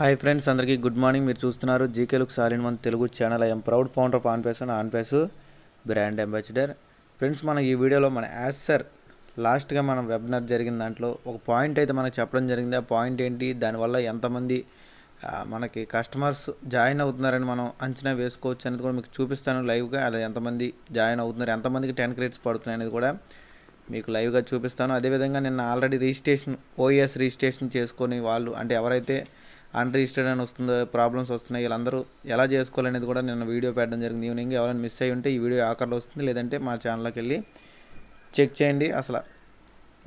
hi friends అందరికీ good morning మీరు చూస్తున్నారు జీకే లుక్ సాలిన్ one Telugu channel I'm proud founder of ఆన్ పేసన్ ఆన్ పేసు బ్రాండ్ అంబాసిడర్ ఫ్రెండ్స్ మనం ఈ వీడియోలో మన యాసర్ లాస్ట్గా మనం వెబినార్ జరిగిన దాంట్లో ఒక పాయింట్ అయితే మనకు చెప్పడం జరిగింది ఆ పాయింట్ ఏంటి దానివల్ల ఎంతమంది మనకి కస్టమర్స్ జాయిన్ అవుతున్నారని మనం అంచనా వేసుకోవచ్చు అనేది కూడా మీకు చూపిస్తాను లైవ్గా అలా ఎంతమంది జాయిన్ అవుతున్నారు ఎంతమందికి టెన్ క్రెడిట్స్ పడుతున్నాయి అనేది కూడా మీకు లైవ్గా చూపిస్తాను అదేవిధంగా నిన్న ఆల్రెడీ రిజిస్ట్రేషన్ ఓఎస్ రిజిస్ట్రేషన్ చేసుకొని వాళ్ళు అంటే ఎవరైతే అన్రిజిస్టర్డ్ అని వస్తుందో ప్రాబ్లమ్స్ వస్తున్నాయి వీళ్ళందరూ ఎలా చేసుకోవాలనేది కూడా నేను వీడియో పెట్టడం జరిగింది ఈవినింగ్ ఎవరైనా మిస్ అయ్యి ఉంటే ఈ వీడియో ఆఖరిలో వస్తుంది లేదంటే మా ఛానల్లోకి వెళ్ళి చెక్ చేయండి అసలు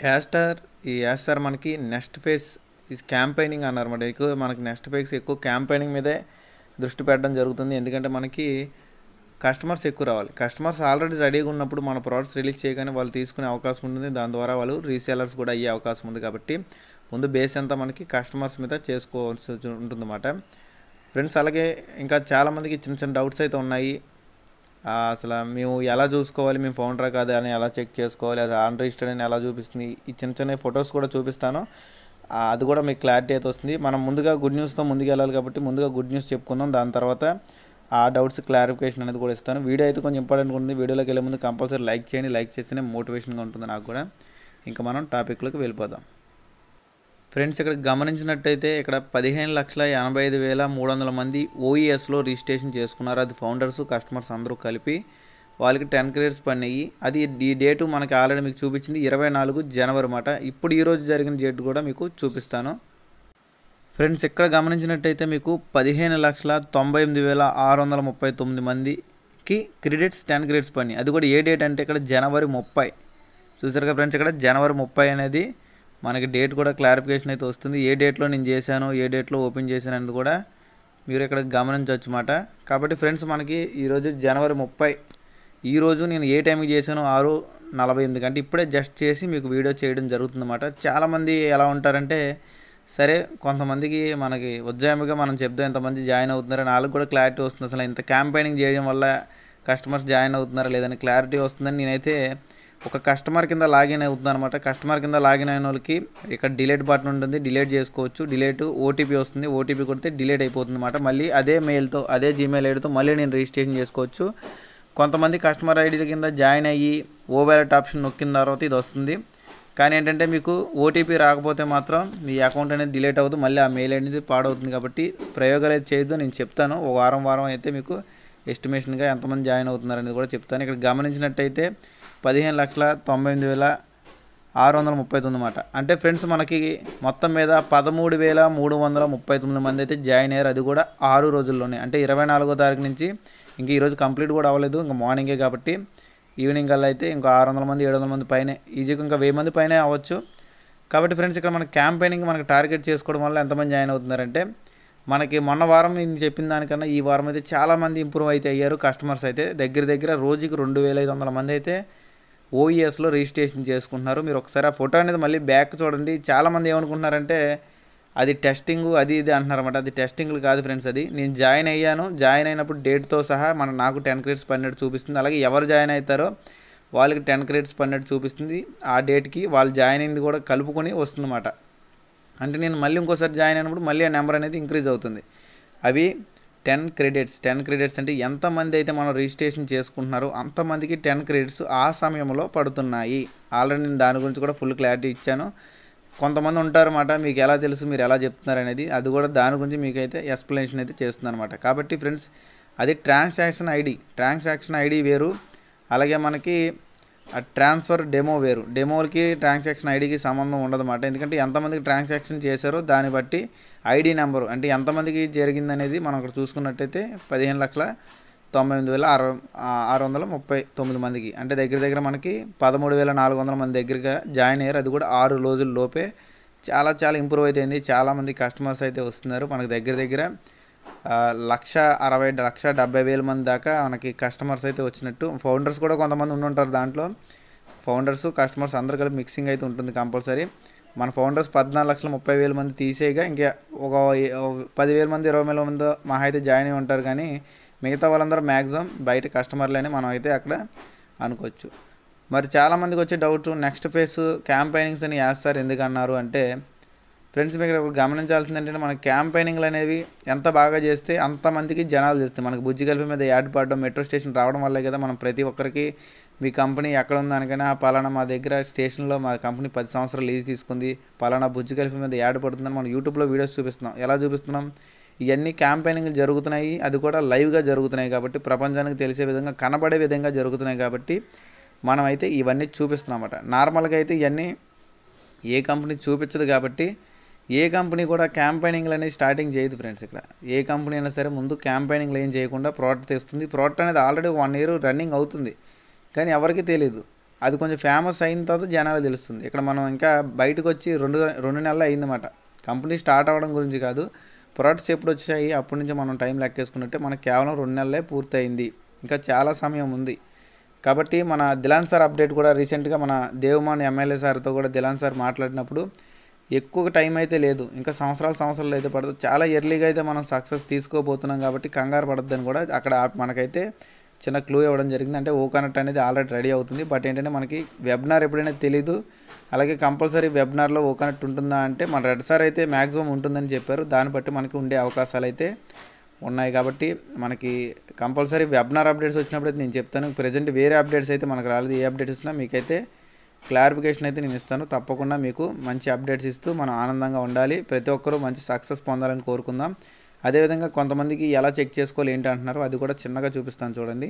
యాస్టార్ ఈ యాస్టార్ మనకి నెక్స్ట్ ఫేస్ ఈజ్ క్యాంపెయినింగ్ అన్నారన్నమాట ఎక్కువ మనకి నెక్స్ట్ ఫేస్ ఎక్కువ క్యాంపెయినింగ్ మీదే దృష్టి పెట్టడం జరుగుతుంది ఎందుకంటే మనకి కస్టమర్స్ ఎక్కువ రావాలి కస్టమర్స్ ఆల్రెడీ రెడీగా ఉన్నప్పుడు మన ప్రోడక్ట్స్ రిలీజ్ చేయగానే వాళ్ళు తీసుకునే అవకాశం ఉంటుంది దాని ద్వారా వాళ్ళు రీసేలర్స్ కూడా అయ్యే అవకాశం ఉంది కాబట్టి ముందు బేస్ అంతా మనకి కస్టమర్స్ మీద చేసుకోవాల్సి ఉంటుందన్నమాట ఫ్రెండ్స్ అలాగే ఇంకా చాలామందికి చిన్న చిన్న డౌట్స్ అయితే ఉన్నాయి అసలు మేము ఎలా చూసుకోవాలి మేము ఫౌండరా కాదా అని ఎలా చెక్ చేసుకోవాలి అది అన్రిజిస్టర్డ్ అని ఎలా చూపిస్తుంది ఈ చిన్న చిన్న ఫొటోస్ కూడా చూపిస్తాను అది కూడా మీకు క్లారిటీ అయితే వస్తుంది మనం ముందుగా గుడ్ న్యూస్తో ముందుకు వెళ్ళాలి కాబట్టి ముందుగా గుడ్ న్యూస్ చెప్పుకుందాం దాని తర్వాత ఆ డౌట్స్ క్లారిఫికేషన్ అనేది కూడా ఇస్తాను వీడియో అయితే కొంచెం ఇంపార్టెంట్ ఉంది వీడియోలోకి వెళ్ళే ముందు కంపల్సరీ లైక్ చేయండి లైక్ చేస్తేనే మోటివేషన్గా ఉంటుంది నాకు కూడా ఇంకా మనం టాపిక్లోకి వెళ్ళిపోదాం ఫ్రెండ్స్ ఇక్కడ గమనించినట్టయితే ఇక్కడ పదిహేను లక్షల ఎనభై ఐదు వేల మూడు వందల మంది ఓఈఎస్లో రిజిస్ట్రేషన్ చేసుకున్నారు అది ఫౌండర్స్ కస్టమర్స్ అందరూ కలిపి వాళ్ళకి టెన్ క్రెడిట్స్ పడినాయి అది ఈ డేటు మనకి ఆల్రెడీ మీకు చూపించింది ఇరవై నాలుగు జనవరి మాట ఇప్పుడు ఈరోజు జరిగిన డేట్ కూడా మీకు చూపిస్తాను ఫ్రెండ్స్ ఇక్కడ గమనించినట్టయితే మీకు పదిహేను లక్షల తొంభై ఎనిమిది వేల ఆరు వందల ముప్పై తొమ్మిది మందికి క్రెడిట్స్ టెన్ క్రెడిట్స్ పడినాయి అది కూడా ఏ డేట్ అంటే ఇక్కడ జనవరి ముప్పై చూసారుగా ఫ్రెండ్స్ ఇక్కడ జనవరి ముప్పై అనేది మనకి డేట్ కూడా క్లారిఫికేషన్ అయితే వస్తుంది ఏ డేట్లో నేను చేశాను ఏ డేట్లో ఓపెన్ చేశాను అనేది కూడా మీరు ఇక్కడ గమనించవచ్చు మాట కాబట్టి ఫ్రెండ్స్ మనకి ఈరోజు జనవరి ముప్పై ఈరోజు నేను ఏ టైంకి చేశాను ఆరు నలభై ఎనిమిది గంట ఇప్పుడే జస్ట్ చేసి మీకు వీడియో చేయడం జరుగుతుందన్నమాట చాలామంది ఎలా ఉంటారంటే సరే కొంతమందికి మనకి ఉజ్జామిగా మనం చెప్దాం ఎంతమంది జాయిన్ అవుతున్నారని వాళ్ళకి కూడా క్లారిటీ వస్తుంది అసలు ఇంత క్యాంపెయినింగ్ చేయడం వల్ల కస్టమర్స్ జాయిన్ అవుతున్నారా లేదని క్లారిటీ వస్తుందని నేనైతే ఒక కస్టమర్ కింద లాగిన్ అవుతుంది అనమాట కస్టమర్ కింద లాగిన్ అయిన వాళ్ళకి ఇక్కడ డిలేట్ బటన్ ఉంటుంది డిలేట్ చేసుకోవచ్చు డిలేట్ ఓటీపీ వస్తుంది ఓటీపీ కొడితే డిలేట్ అయిపోతుంది అనమాట మళ్ళీ అదే మెయిల్తో అదే జీమెయిల్ ఐడితో మళ్ళీ నేను రిజిస్ట్రేషన్ చేసుకోవచ్చు కొంతమంది కస్టమర్ ఐడీల కింద జాయిన్ అయ్యి ఓవెలెట్ ఆప్షన్ నొక్కిన తర్వాత ఇది వస్తుంది కానీ ఏంటంటే మీకు ఓటీపీ రాకపోతే మాత్రం మీ అకౌంట్ అనేది డిలేట్ అవ్వదు మళ్ళీ ఆ మెయిల్ అనేది పాడవుతుంది కాబట్టి ప్రయోగాలు అయితే చేయొద్దు నేను చెప్తాను వారం వారం అయితే మీకు ఎస్టిమేషన్గా ఎంతమంది జాయిన్ అవుతున్నారు అనేది కూడా చెప్తాను ఇక్కడ గమనించినట్టయితే పదిహేను లక్షల తొంభై ఎనిమిది వేల ఆరు వందల ముప్పై తొమ్మిది అనమాట అంటే ఫ్రెండ్స్ మనకి మొత్తం మీద పదమూడు వేల మూడు వందల ముప్పై తొమ్మిది మంది అయితే జాయిన్ అయ్యారు అది కూడా ఆరు రోజుల్లోనే అంటే ఇరవై నాలుగో తారీఖు నుంచి ఇంక ఈరోజు కంప్లీట్ కూడా అవ్వలేదు ఇంకా మార్నింగే కాబట్టి ఈవినింగ్ కల్లా అయితే ఇంకా ఆరు వందల మంది ఏడు వందల మంది పైనే ఈజీగా ఇంకా వెయ్యి మంది పైనే అవ్వచ్చు కాబట్టి ఫ్రెండ్స్ ఇక్కడ మన క్యాంపెయినింగ్ మనకి టార్గెట్ చేసుకోవడం వల్ల ఎంతమంది జాయిన్ అవుతున్నారంటే మనకి మొన్న వారం నేను చెప్పిన దానికన్నా ఈ వారం అయితే చాలామంది ఇంప్రూవ్ అయితే అయ్యారు కస్టమర్స్ అయితే దగ్గర దగ్గర రోజుకి రెండు వేల ఐదు వందల మంది అయితే ఓఈఎస్లో రిజిస్ట్రేషన్ చేసుకుంటున్నారు మీరు ఒకసారి ఆ ఫోటో అనేది మళ్ళీ బ్యాక్ చూడండి చాలామంది ఏమనుకుంటున్నారంటే అది టెస్టింగ్ అది ఇది అంటున్నారన్నమాట అది టెస్టింగ్లు కాదు ఫ్రెండ్స్ అది నేను జాయిన్ అయ్యాను జాయిన్ అయినప్పుడు డేట్తో సహా మన నాకు టెన్ క్రెడిట్స్ పన్నెండు చూపిస్తుంది అలాగే ఎవరు జాయిన్ అవుతారో వాళ్ళకి టెన్ క్రెడిట్స్ పన్నెండు చూపిస్తుంది ఆ డేట్కి వాళ్ళు జాయిన్ అయింది కూడా కలుపుకొని వస్తుందన్నమాట అంటే నేను మళ్ళీ ఇంకోసారి జాయిన్ అయినప్పుడు మళ్ళీ ఆ నెంబర్ అనేది ఇంక్రీజ్ అవుతుంది అవి టెన్ క్రెడిట్స్ టెన్ క్రెడిట్స్ అంటే ఎంతమంది అయితే మనం రిజిస్ట్రేషన్ చేసుకుంటున్నారో అంతమందికి టెన్ క్రెడిట్స్ ఆ సమయంలో పడుతున్నాయి ఆల్రెడీ నేను దాని గురించి కూడా ఫుల్ క్లారిటీ ఇచ్చాను కొంతమంది ఉంటారన్నమాట మీకు ఎలా తెలుసు మీరు ఎలా చెప్తున్నారు అనేది అది కూడా దాని గురించి మీకైతే ఎక్స్ప్లెనేషన్ అయితే అనమాట కాబట్టి ఫ్రెండ్స్ అది ట్రాన్సాక్షన్ ఐడి ట్రాన్సాక్షన్ ఐడి వేరు అలాగే మనకి ఆ ట్రాన్స్ఫర్ డెమో వేరు డెమోలకి ట్రాన్సాక్షన్ ఐడికి సంబంధం ఉండదన్నమాట ఎందుకంటే ఎంతమందికి ట్రాన్సాక్షన్ చేశారో దాన్ని బట్టి ఐడి నెంబరు అంటే ఎంతమందికి జరిగిందనేది మనం ఇక్కడ చూసుకున్నట్టయితే పదిహేను లక్షల తొంభై ఎనిమిది వేల అరవై ఆరు వందల ముప్పై తొమ్మిది మందికి అంటే దగ్గర దగ్గర మనకి పదమూడు వేల నాలుగు వందల మంది దగ్గరగా జాయిన్ అయ్యారు అది కూడా ఆరు రోజుల లోపే చాలా చాలా ఇంప్రూవ్ అయితే చాలామంది కస్టమర్స్ అయితే వస్తున్నారు మనకు దగ్గర దగ్గర లక్ష అరవై లక్ష డెబ్బై వేల మంది దాకా మనకి కస్టమర్స్ అయితే వచ్చినట్టు ఫౌండర్స్ కూడా కొంతమంది ఉంటారు దాంట్లో ఫౌండర్స్ కస్టమర్స్ అందరు కలిపి మిక్సింగ్ అయితే ఉంటుంది కంపల్సరీ మన ఫౌండర్స్ పద్నాలుగు లక్షల ముప్పై వేల మంది తీసేయగా ఇంకా ఒక పదివేల మంది ఇరవై వేల మంది మహా అయితే జాయిన్ అయి ఉంటారు కానీ మిగతా వాళ్ళందరూ మ్యాక్సిమం బయట కస్టమర్లని మనం అయితే అక్కడ అనుకోవచ్చు మరి చాలామందికి వచ్చే డౌట్ నెక్స్ట్ ఫేస్ క్యాంపెయినింగ్స్ అని వేస్తారు ఎందుకన్నారు అంటే ఫ్రెండ్స్ మీకు ఇప్పుడు గమనించాల్సింది ఏంటంటే మన క్యాంపెయినింగ్లు అనేవి ఎంత బాగా చేస్తే అంతమందికి జనాలు చేస్తాయి మనకు బుజ్జి కలిపి మీద యాడ్ పడడం మెట్రో స్టేషన్ రావడం వల్లే కదా మనం ప్రతి ఒక్కరికి మీ కంపెనీ ఎక్కడ ఆ పలానా మా దగ్గర స్టేషన్లో మా కంపెనీ పది సంవత్సరాలు లీజ్ తీసుకుంది పలానా బుజ్జి కలిపి మీద యాడ్ పడుతుందని మనం యూట్యూబ్లో వీడియోస్ చూపిస్తున్నాం ఎలా చూపిస్తున్నాం ఇవన్నీ క్యాంపెయినింగ్లు జరుగుతున్నాయి అది కూడా లైవ్గా జరుగుతున్నాయి కాబట్టి ప్రపంచానికి తెలిసే విధంగా కనబడే విధంగా జరుగుతున్నాయి కాబట్టి మనమైతే ఇవన్నీ అన్నమాట నార్మల్గా అయితే ఇవన్నీ ఏ కంపెనీ చూపించదు కాబట్టి ఏ కంపెనీ కూడా క్యాంపెయినింగ్లు అనేది స్టార్టింగ్ చేయదు ఫ్రెండ్స్ ఇక్కడ ఏ కంపెనీ అయినా సరే ముందు క్యాంపెయినింగ్లు ఏం చేయకుండా ప్రోడక్ట్ తెస్తుంది ప్రోడక్ట్ అనేది ఆల్రెడీ వన్ ఇయర్ రన్నింగ్ అవుతుంది కానీ ఎవరికీ తెలియదు అది కొంచెం ఫేమస్ అయిన తర్వాత జనాలు తెలుస్తుంది ఇక్కడ మనం ఇంకా బయటకు వచ్చి రెండు రెండు నెలలు అయిందన్నమాట కంపెనీ స్టార్ట్ అవ్వడం గురించి కాదు ప్రొడక్ట్స్ ఎప్పుడు వచ్చాయి అప్పటి నుంచి మనం టైం లెక్కేసుకున్నట్టే మనకు కేవలం రెండు నెలలే పూర్తయింది ఇంకా చాలా సమయం ఉంది కాబట్టి మన దిలాన్ సార్ అప్డేట్ కూడా రీసెంట్గా మన దేవమాన్ ఎమ్మెల్యే సార్తో కూడా దిలాన్ సార్ మాట్లాడినప్పుడు ఎక్కువ టైం అయితే లేదు ఇంకా సంవత్సరాలు సంవత్సరాలు అయితే పడదు చాలా ఎర్లీగా అయితే మనం సక్సెస్ తీసుకోబోతున్నాం కాబట్టి కంగారు పడద్దని కూడా అక్కడ మనకైతే చిన్న క్లూ ఇవ్వడం జరిగింది అంటే ఓ కనెక్ట్ అనేది ఆల్రెడీ రెడీ అవుతుంది బట్ ఏంటంటే మనకి వెబినార్ ఎప్పుడైనా తెలీదు అలాగే కంపల్సరీ వెబినార్లో ఓ కనెక్ట్ ఉంటుందా అంటే మన రెడ్ సార్ అయితే మ్యాక్సిమం ఉంటుందని చెప్పారు దాన్ని బట్టి మనకి ఉండే అవకాశాలు అయితే ఉన్నాయి కాబట్టి మనకి కంపల్సరీ వెబినార్ అప్డేట్స్ వచ్చినప్పుడు నేను చెప్తాను ప్రజెంట్ వేరే అప్డేట్స్ అయితే మనకు రాలేదు ఏ అప్డేట్స్ వచ్చినా మీకైతే క్లారిఫికేషన్ అయితే నేను ఇస్తాను తప్పకుండా మీకు మంచి అప్డేట్స్ ఇస్తూ మనం ఆనందంగా ఉండాలి ప్రతి ఒక్కరూ మంచి సక్సెస్ పొందాలని కోరుకుందాం అదేవిధంగా కొంతమందికి ఎలా చెక్ చేసుకోవాలి ఏంటి అంటున్నారో అది కూడా చిన్నగా చూపిస్తాను చూడండి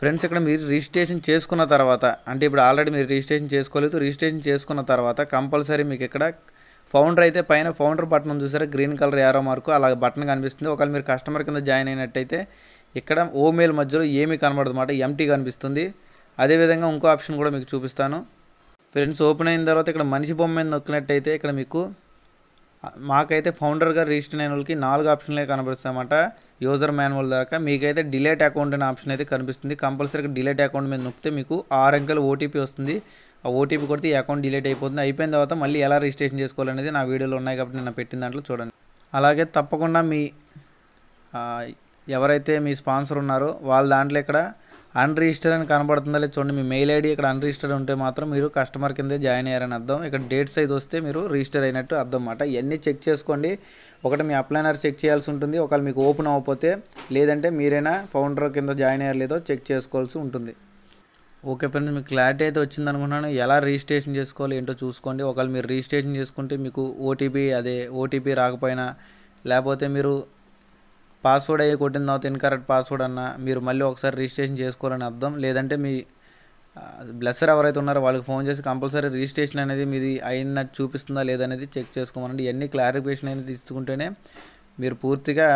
ఫ్రెండ్స్ ఇక్కడ మీరు రిజిస్ట్రేషన్ చేసుకున్న తర్వాత అంటే ఇప్పుడు ఆల్రెడీ మీరు రిజిస్ట్రేషన్ చేసుకోలేదు రిజిస్ట్రేషన్ చేసుకున్న తర్వాత కంపల్సరీ మీకు ఇక్కడ ఫౌండర్ అయితే పైన ఫౌండర్ బటన్ చూసారా గ్రీన్ కలర్ ఏరో మార్కు అలా బటన్ కనిపిస్తుంది ఒకవేళ మీరు కస్టమర్ కింద జాయిన్ అయినట్టయితే ఇక్కడ ఓ మధ్యలో ఏమీ కనబడదు అన్నమాట ఎంటీ కనిపిస్తుంది అదేవిధంగా ఇంకో ఆప్షన్ కూడా మీకు చూపిస్తాను ఫ్రెండ్స్ ఓపెన్ అయిన తర్వాత ఇక్కడ మనిషి బొమ్మ మీద నొక్కినట్టయితే ఇక్కడ మీకు మాకైతే ఫౌండర్గా రిజిస్టర్ అయిన వాళ్ళకి నాలుగు ఆప్షన్లే కనబడుస్తాయన్నమాట యూజర్ మాన్యువల్ దాకా మీకైతే డిలేట్ అకౌంట్ అనే ఆప్షన్ అయితే కనిపిస్తుంది కంపల్సరీగా డిలేట్ అకౌంట్ మీద నొక్కితే మీకు ఆరు అంకెలు ఓటీపీ వస్తుంది ఆ ఓటీపీ కొడితే ఈ అకౌంట్ డిలేట్ అయిపోతుంది అయిపోయిన తర్వాత మళ్ళీ ఎలా రిజిస్ట్రేషన్ చేసుకోవాలనేది నా వీడియోలో ఉన్నాయి కాబట్టి నేను పెట్టిన దాంట్లో చూడండి అలాగే తప్పకుండా మీ ఎవరైతే మీ స్పాన్సర్ ఉన్నారో వాళ్ళ దాంట్లో ఇక్కడ అన్రిజిస్టర్ అని కనబడుతుందా లేదు చూడండి మీ మెయిల్ ఐడి ఇక్కడ రిజిస్టర్ ఉంటే మాత్రం మీరు కస్టమర్ కిందే జాయిన్ అయ్యారని అర్థం ఇక్కడ డేట్స్ అయితే వస్తే మీరు రిజిస్టర్ అయినట్టు అర్థం అన్నమాట ఇవన్నీ చెక్ చేసుకోండి ఒకటి మీ అప్లైనర్ చెక్ చేయాల్సి ఉంటుంది ఒకవేళ మీకు ఓపెన్ అవ్వకపోతే లేదంటే మీరైనా ఫౌండర్ కింద జాయిన్ అయ్యలేదో చెక్ చేసుకోవాల్సి ఉంటుంది ఓకే ఫ్రెండ్స్ మీకు క్లారిటీ అయితే వచ్చింది అనుకున్నాను ఎలా రిజిస్ట్రేషన్ చేసుకోవాలి ఏంటో చూసుకోండి ఒకవేళ మీరు రిజిస్ట్రేషన్ చేసుకుంటే మీకు ఓటీపీ అదే ఓటీపీ రాకపోయినా లేకపోతే మీరు పాస్వర్డ్ అయ్యి కొట్టిన తర్వాత ఇన్కరెక్ట్ పాస్వర్డ్ అన్న మీరు మళ్ళీ ఒకసారి రిజిస్ట్రేషన్ చేసుకోవాలని అర్థం లేదంటే మీ బ్లెస్సర్ ఎవరైతే ఉన్నారో వాళ్ళకి ఫోన్ చేసి కంపల్సరీ రిజిస్ట్రేషన్ అనేది మీది అయినట్టు చూపిస్తుందా లేదనేది చెక్ చేసుకోమనండి ఇవన్నీ క్లారిఫికేషన్ అనేది తీసుకుంటేనే మీరు పూర్తిగా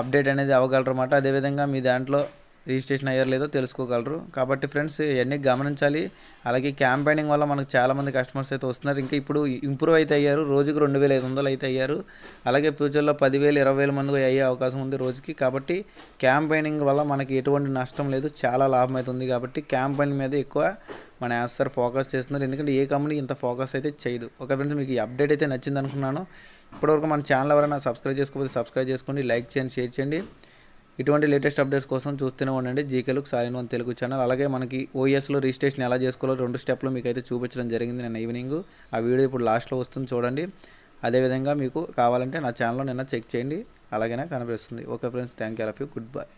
అప్డేట్ అనేది అన్నమాట అదేవిధంగా మీ దాంట్లో రిజిస్ట్రేషన్ అయ్యారు లేదో తెలుసుకోగలరు కాబట్టి ఫ్రెండ్స్ ఇవన్నీ గమనించాలి అలాగే క్యాంపెయినింగ్ వల్ల మనకు చాలామంది కస్టమర్స్ అయితే వస్తున్నారు ఇంకా ఇప్పుడు ఇంప్రూవ్ అయితే అయ్యారు రోజుకు రెండు వేల ఐదు వందలు అయితే అయ్యారు అలాగే ఫ్యూచర్లో పదివేలు ఇరవై వేల మంది అయ్యే అవకాశం ఉంది రోజుకి కాబట్టి క్యాంపెయినింగ్ వల్ల మనకి ఎటువంటి నష్టం లేదు చాలా లాభం అవుతుంది కాబట్టి క్యాంపెయినింగ్ మీద ఎక్కువ మన యాసర్ ఫోకస్ చేస్తున్నారు ఎందుకంటే ఏ కంపెనీ ఇంత ఫోకస్ అయితే చేయదు ఒక ఫ్రెండ్స్ మీకు ఈ అప్డేట్ అయితే నచ్చింది అనుకున్నాను ఇప్పటివరకు మన ఛానల్ ఎవరైనా సబ్స్క్రైబ్ చేసుకోకపోతే సబ్స్క్రైబ్ చేసుకోండి లైక్ చేయండి షేర్ చేయండి ఇటువంటి లేటెస్ట్ అప్డేట్స్ కోసం చూస్తూనే ఉండండి జీకేలకు సారిన్ వన్ తెలుగు ఛానల్ అలాగే మనకి ఓఎస్లో రిజిస్ట్రేషన్ ఎలా చేసుకోవాలో రెండు స్టెప్లు మీకు అయితే చూపించడం జరిగింది నేను ఈవినింగ్ ఆ వీడియో ఇప్పుడు లాస్ట్లో వస్తుంది చూడండి అదేవిధంగా మీకు కావాలంటే నా ఛానల్లో నిన్న చెక్ చేయండి అలాగనే కనిపిస్తుంది okay friends thank you of you good bye